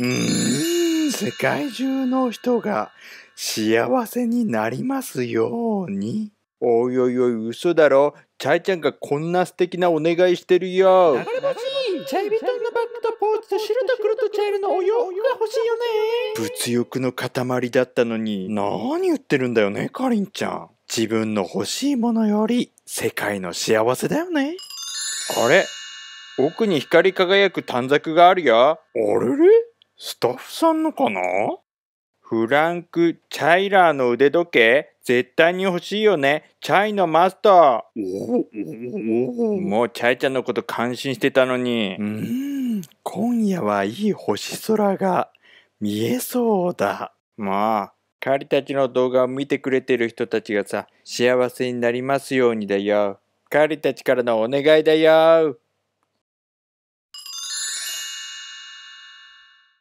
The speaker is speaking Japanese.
うん、世界中の人が幸せになりますように。おいおいおい、嘘だろ。チャイちゃんがこんな素敵なお願いしてるよ。流れ星チャイビトンのバッグとポーチと白と黒とチャイルのお洋服が欲しいよね。物欲の塊だったのに、何言ってるんだよね、かりんちゃん。自分の欲しいものより世界の幸せだよね。あれ奥に光り輝く短冊があるよ。あれれスタッフさんのかなフランク・チャイラーの腕時計、絶対に欲しいよね。チャイのマスター。もうチャイちゃんのこと感心してたのに。うん、今夜はいい星空が見えそうだ。まあ、彼たちの動画を見てくれてる人たちがさ、幸せになりますようにだよ。彼たちからのお願いだよ。